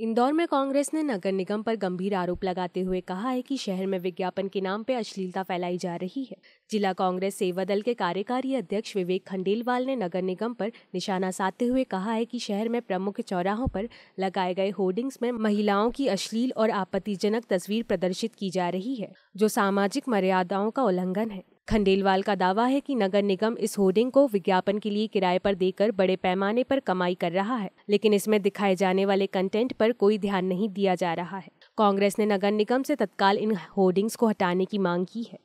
इंदौर में कांग्रेस ने नगर निगम पर गंभीर आरोप लगाते हुए कहा है कि शहर में विज्ञापन के नाम पर अश्लीलता फैलाई जा रही है जिला कांग्रेस सेवा दल के कार्यकारी अध्यक्ष विवेक खंडेलवाल ने नगर निगम पर निशाना साधते हुए कहा है कि शहर में प्रमुख चौराहों पर लगाए गए होर्डिंग्स में महिलाओं की अश्लील और आपत्तिजनक तस्वीर प्रदर्शित की जा रही है जो सामाजिक मर्यादाओं का उल्लंघन है खंडेलवाल का दावा है कि नगर निगम इस होर्डिंग को विज्ञापन के लिए किराए पर देकर बड़े पैमाने पर कमाई कर रहा है लेकिन इसमें दिखाए जाने वाले कंटेंट पर कोई ध्यान नहीं दिया जा रहा है कांग्रेस ने नगर निगम से तत्काल इन होर्डिंग्स को हटाने की मांग की है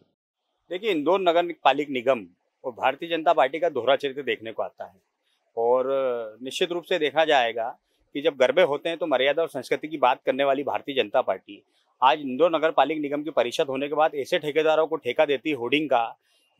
देखिए इंदौर नगर पालिक निगम और भारतीय जनता पार्टी का दोहरा चरित्र देखने को आता है और निश्चित रूप से देखा जाएगा कि जब गरबे होते हैं तो मर्यादा और संस्कृति की बात करने वाली भारतीय जनता पार्टी आज इंदौर नगर पालिक निगम की परिषद होने के बाद ऐसे ठेकेदारों को ठेका देती होर्डिंग का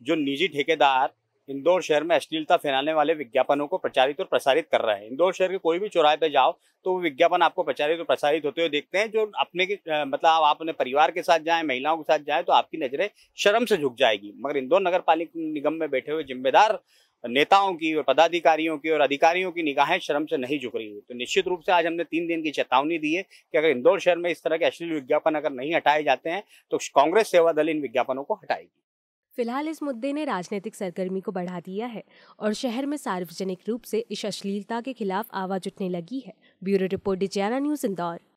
जो निजी ठेकेदार इंदौर शहर में अश्लीलता फैलाने वाले विज्ञापनों को प्रचारित और प्रसारित कर रहा है इंदौर शहर के कोई भी चौराहे पे जाओ तो वो विज्ञापन आपको प्रचारित और प्रसारित होते हुए देखते हैं जो अपने के मतलब आप अपने परिवार के साथ जाएं महिलाओं के साथ जाएं तो आपकी नजरें शर्म से झुक जाएगी मगर इंदौर नगर पालिक निगम में बैठे हुए जिम्मेदार नेताओं की और पदाधिकारियों की और अधिकारियों की निगाहें शर्म से नहीं झुक रही है तो निश्चित रूप से आज हमने तीन दिन की चेतावनी दी है कि अगर इंदौर शहर में इस तरह के अश्लील विज्ञापन अगर नहीं हटाए जाते हैं तो कांग्रेस सेवा दल इन विज्ञापनों को हटाएगी फिलहाल इस मुद्दे ने राजनीतिक सरगर्मी को बढ़ा दिया है और शहर में सार्वजनिक रूप से इस अश्लीलता के खिलाफ आवाज उठने लगी है ब्यूरो रिपोर्ट डिजियाना न्यूज इंदौर